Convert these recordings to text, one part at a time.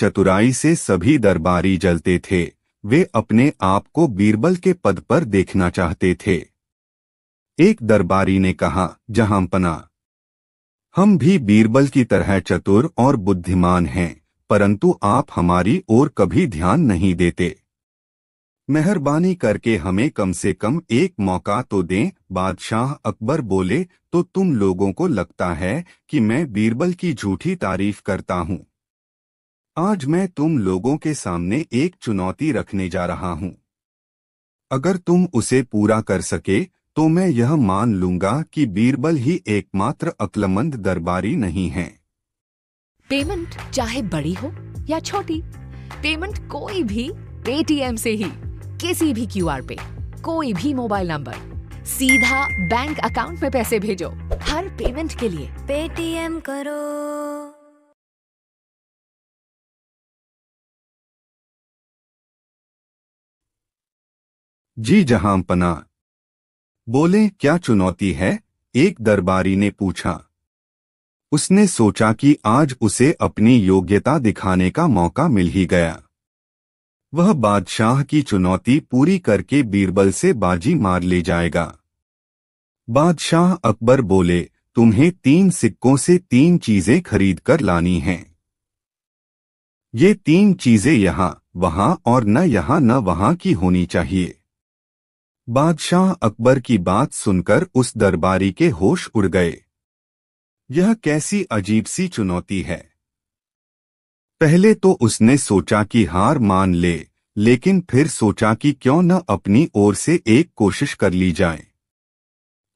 चतुराई से सभी दरबारी जलते थे वे अपने आप को बीरबल के पद पर देखना चाहते थे एक दरबारी ने कहा जहांपना हम भी बीरबल की तरह चतुर और बुद्धिमान हैं परंतु आप हमारी ओर कभी ध्यान नहीं देते मेहरबानी करके हमें कम से कम एक मौका तो दें बादशाह अकबर बोले तो तुम लोगों को लगता है कि मैं बीरबल की झूठी तारीफ करता हूँ आज मैं तुम लोगों के सामने एक चुनौती रखने जा रहा हूं अगर तुम उसे पूरा कर सके तो मैं यह मान लूंगा कि बीरबल ही एकमात्र अक्लमंद दरबारी नहीं है पेमेंट चाहे बड़ी हो या छोटी पेमेंट कोई भी पेटीएम से ही किसी भी क्यू पे कोई भी मोबाइल नंबर सीधा बैंक अकाउंट में पैसे भेजो हर पेमेंट के लिए पेटीएम करो जी जहां पना बोले क्या चुनौती है एक दरबारी ने पूछा उसने सोचा कि आज उसे अपनी योग्यता दिखाने का मौका मिल ही गया वह बादशाह की चुनौती पूरी करके बीरबल से बाजी मार ले जाएगा बादशाह अकबर बोले तुम्हें तीन सिक्कों से तीन चीजें खरीद कर लानी हैं। ये तीन चीजें यहां वहां और न यहाँ न वहां की होनी चाहिए बादशाह अकबर की बात सुनकर उस दरबारी के होश उड़ गए यह कैसी अजीब सी चुनौती है पहले तो उसने सोचा कि हार मान ले लेकिन फिर सोचा कि क्यों न अपनी ओर से एक कोशिश कर ली जाए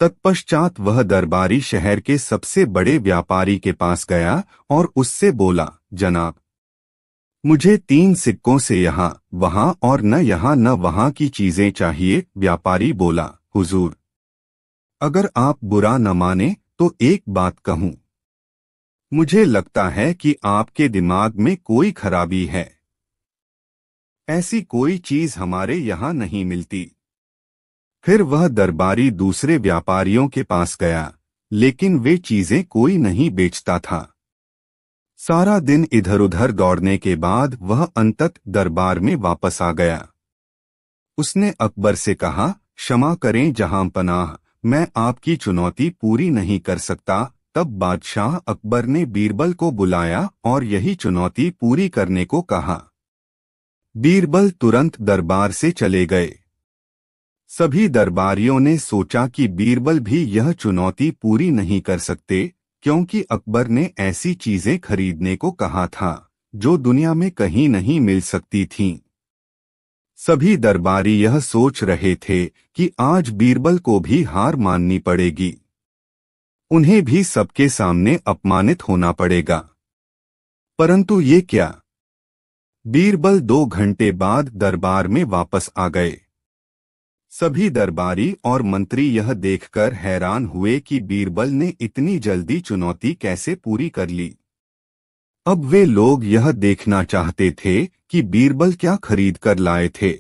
तत्पश्चात वह दरबारी शहर के सबसे बड़े व्यापारी के पास गया और उससे बोला जनाब मुझे तीन सिक्कों से यहाँ वहाँ और न यहाँ न वहाँ की चीजें चाहिए व्यापारी बोला हुजूर अगर आप बुरा न माने तो एक बात कहूँ मुझे लगता है कि आपके दिमाग में कोई खराबी है ऐसी कोई चीज हमारे यहाँ नहीं मिलती फिर वह दरबारी दूसरे व्यापारियों के पास गया लेकिन वे चीजें कोई नहीं बेचता था सारा दिन इधर उधर दौड़ने के बाद वह अंतत दरबार में वापस आ गया उसने अकबर से कहा क्षमा करें जहां पनाह मैं आपकी चुनौती पूरी नहीं कर सकता तब बादशाह अकबर ने बीरबल को बुलाया और यही चुनौती पूरी करने को कहा बीरबल तुरंत दरबार से चले गए सभी दरबारियों ने सोचा कि बीरबल भी यह चुनौती पूरी नहीं कर सकते क्योंकि अकबर ने ऐसी चीजें खरीदने को कहा था जो दुनिया में कहीं नहीं मिल सकती थीं। सभी दरबारी यह सोच रहे थे कि आज बीरबल को भी हार माननी पड़ेगी उन्हें भी सबके सामने अपमानित होना पड़ेगा परंतु ये क्या बीरबल दो घंटे बाद दरबार में वापस आ गए सभी दरबारी और मंत्री यह देखकर हैरान हुए कि बीरबल ने इतनी जल्दी चुनौती कैसे पूरी कर ली अब वे लोग यह देखना चाहते थे कि बीरबल क्या खरीद कर लाए थे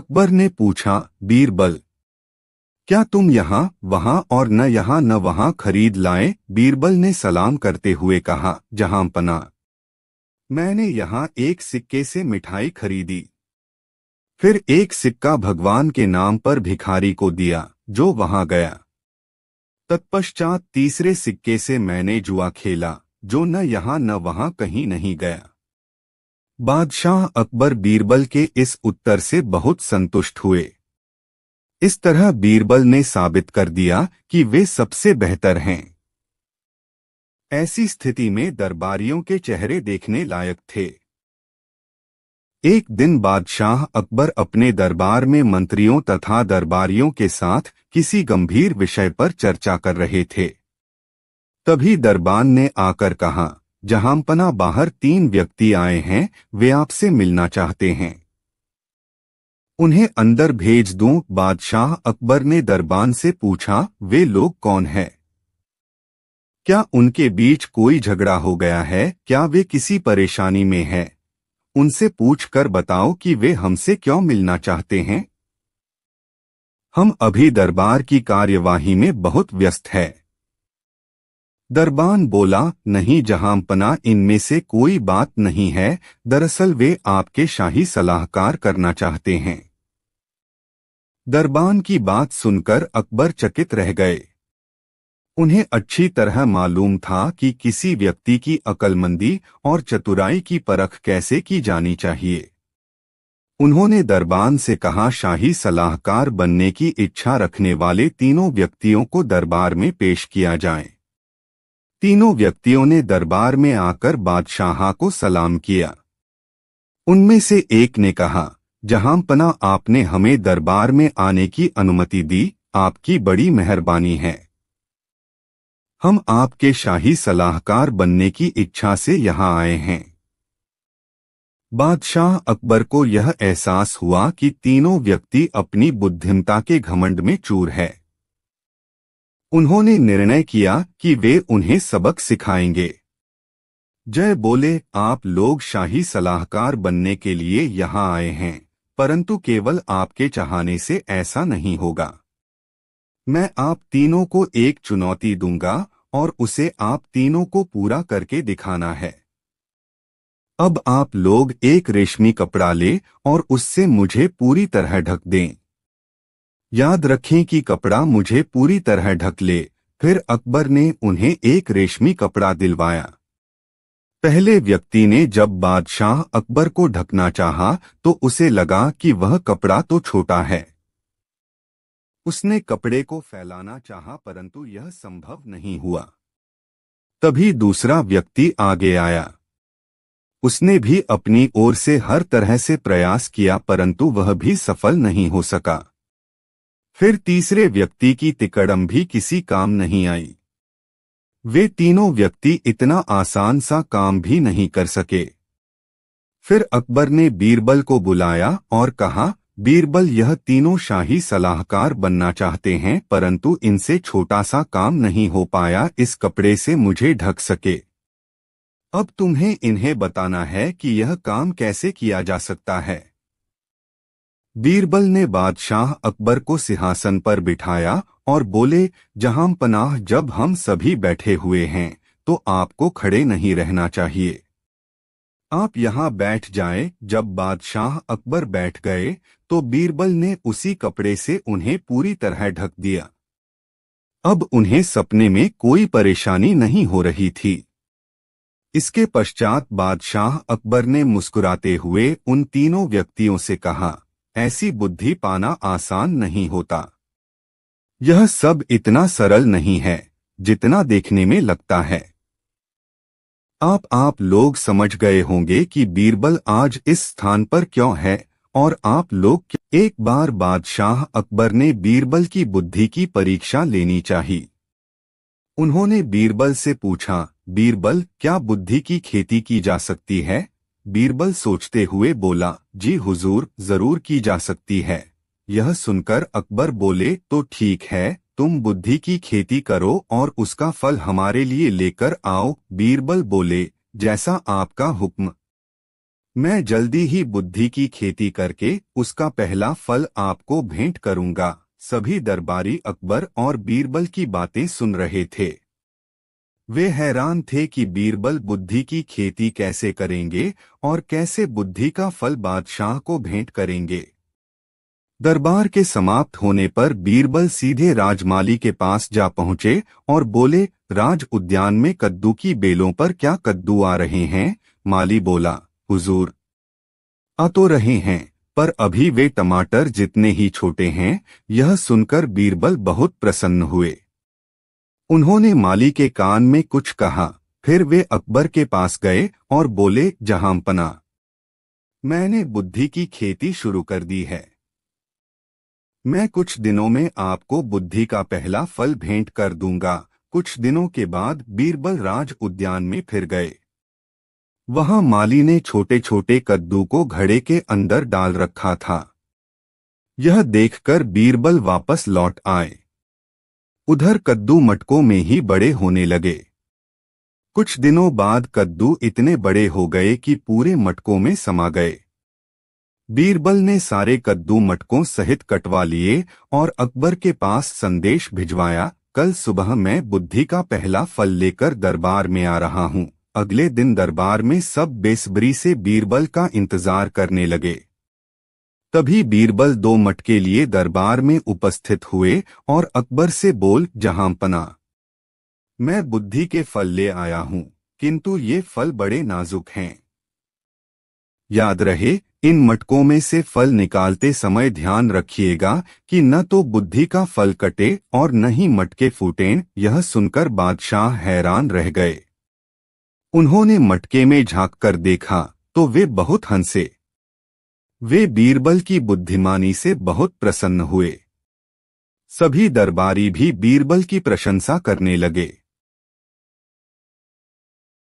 अकबर ने पूछा बीरबल क्या तुम यहाँ वहाँ और न यहाँ न वहाँ खरीद लाए बीरबल ने सलाम करते हुए कहा जहां पना मैंने यहाँ एक सिक्के से मिठाई खरीदी फिर एक सिक्का भगवान के नाम पर भिखारी को दिया जो वहां गया तत्पश्चात तीसरे सिक्के से मैंने जुआ खेला जो न यहां न वहां कहीं नहीं गया बादशाह अकबर बीरबल के इस उत्तर से बहुत संतुष्ट हुए इस तरह बीरबल ने साबित कर दिया कि वे सबसे बेहतर हैं ऐसी स्थिति में दरबारियों के चेहरे देखने लायक थे एक दिन बादशाह अकबर अपने दरबार में मंत्रियों तथा दरबारियों के साथ किसी गंभीर विषय पर चर्चा कर रहे थे तभी दरबान ने आकर कहा जहांपना बाहर तीन व्यक्ति आए हैं वे आपसे मिलना चाहते हैं उन्हें अंदर भेज दूं बादशाह अकबर ने दरबान से पूछा वे लोग कौन हैं क्या उनके बीच कोई झगड़ा हो गया है क्या वे किसी परेशानी में हैं उनसे पूछ कर बताओ कि वे हमसे क्यों मिलना चाहते हैं हम अभी दरबार की कार्यवाही में बहुत व्यस्त है दरबान बोला नहीं जहांपना इनमें से कोई बात नहीं है दरअसल वे आपके शाही सलाहकार करना चाहते हैं दरबान की बात सुनकर अकबर चकित रह गए उन्हें अच्छी तरह मालूम था कि किसी व्यक्ति की अकलमंदी और चतुराई की परख कैसे की जानी चाहिए उन्होंने दरबान से कहा शाही सलाहकार बनने की इच्छा रखने वाले तीनों व्यक्तियों को दरबार में पेश किया जाए तीनों व्यक्तियों ने दरबार में आकर बादशाह को सलाम किया उनमें से एक ने कहा जहांपना आपने हमें दरबार में आने की अनुमति दी आपकी बड़ी मेहरबानी है हम आपके शाही सलाहकार बनने की इच्छा से यहाँ आए हैं बादशाह अकबर को यह एहसास हुआ कि तीनों व्यक्ति अपनी बुद्धिमता के घमंड में चूर है उन्होंने निर्णय किया कि वे उन्हें सबक सिखाएंगे जय बोले आप लोग शाही सलाहकार बनने के लिए यहाँ आए हैं परंतु केवल आपके चाहने से ऐसा नहीं होगा मैं आप तीनों को एक चुनौती दूंगा और उसे आप तीनों को पूरा करके दिखाना है अब आप लोग एक रेशमी कपड़ा ले और उससे मुझे पूरी तरह ढक दें याद रखें कि कपड़ा मुझे पूरी तरह ढक ले फिर अकबर ने उन्हें एक रेशमी कपड़ा दिलवाया पहले व्यक्ति ने जब बादशाह अकबर को ढकना चाहा तो उसे लगा कि वह कपड़ा तो छोटा है उसने कपड़े को फैलाना चाहा परंतु यह संभव नहीं हुआ तभी दूसरा व्यक्ति आगे आया उसने भी अपनी ओर से हर तरह से प्रयास किया परंतु वह भी सफल नहीं हो सका फिर तीसरे व्यक्ति की तिकड़म भी किसी काम नहीं आई वे तीनों व्यक्ति इतना आसान सा काम भी नहीं कर सके फिर अकबर ने बीरबल को बुलाया और कहा बीरबल यह तीनों शाही सलाहकार बनना चाहते हैं परंतु इनसे छोटा सा काम नहीं हो पाया इस कपड़े से मुझे ढक सके अब तुम्हें इन्हें बताना है कि यह काम कैसे किया जा सकता है बीरबल ने बादशाह अकबर को सिंहासन पर बिठाया और बोले जहां पनाह जब हम सभी बैठे हुए हैं तो आपको खड़े नहीं रहना चाहिए आप यहां बैठ जाएं। जब बादशाह अकबर बैठ गए तो बीरबल ने उसी कपड़े से उन्हें पूरी तरह ढक दिया अब उन्हें सपने में कोई परेशानी नहीं हो रही थी इसके पश्चात बादशाह अकबर ने मुस्कुराते हुए उन तीनों व्यक्तियों से कहा ऐसी बुद्धि पाना आसान नहीं होता यह सब इतना सरल नहीं है जितना देखने में लगता है आप आप लोग समझ गए होंगे कि बीरबल आज इस स्थान पर क्यों है और आप लोग एक बार बादशाह अकबर ने बीरबल की बुद्धि की परीक्षा लेनी चाहिए उन्होंने बीरबल से पूछा बीरबल क्या बुद्धि की खेती की जा सकती है बीरबल सोचते हुए बोला जी हुजूर जरूर की जा सकती है यह सुनकर अकबर बोले तो ठीक है तुम बुद्धि की खेती करो और उसका फल हमारे लिए लेकर आओ बीरबल बोले जैसा आपका हुक्म मैं जल्दी ही बुद्धि की खेती करके उसका पहला फल आपको भेंट करूंगा सभी दरबारी अकबर और बीरबल की बातें सुन रहे थे वे हैरान थे कि बीरबल बुद्धि की खेती कैसे करेंगे और कैसे बुद्धि का फल बादशाह को भेंट करेंगे दरबार के समाप्त होने पर बीरबल सीधे राजमाली के पास जा पहुंचे और बोले राज उद्यान में कद्दू की बेलों पर क्या कद्दू आ रहे हैं माली बोला हुजूर आ तो रहे हैं पर अभी वे टमाटर जितने ही छोटे हैं यह सुनकर बीरबल बहुत प्रसन्न हुए उन्होंने माली के कान में कुछ कहा फिर वे अकबर के पास गए और बोले जहांपना मैंने बुद्धि की खेती शुरू कर दी है मैं कुछ दिनों में आपको बुद्धि का पहला फल भेंट कर दूंगा कुछ दिनों के बाद बीरबल राज उद्यान में फिर गए वहां माली ने छोटे छोटे कद्दू को घड़े के अंदर डाल रखा था यह देखकर बीरबल वापस लौट आए उधर कद्दू मटकों में ही बड़े होने लगे कुछ दिनों बाद कद्दू इतने बड़े हो गए कि पूरे मटकों में समा गए बीरबल ने सारे कद्दू मटकों सहित कटवा लिए और अकबर के पास संदेश भिजवाया कल सुबह मैं बुद्धि का पहला फल लेकर दरबार में आ रहा हूँ अगले दिन दरबार में सब बेसब्री से बीरबल का इंतजार करने लगे तभी बीरबल दो मटके लिए दरबार में उपस्थित हुए और अकबर से बोल जहां पना मैं बुद्धि के फल ले आया हूं किंतु ये फल बड़े नाजुक हैं याद रहे इन मटकों में से फल निकालते समय ध्यान रखिएगा कि न तो बुद्धि का फल कटे और न ही मटके फूटें यह सुनकर बादशाह हैरान रह गए उन्होंने मटके में झांक कर देखा तो वे बहुत हंसे वे बीरबल की बुद्धिमानी से बहुत प्रसन्न हुए सभी दरबारी भी बीरबल की प्रशंसा करने लगे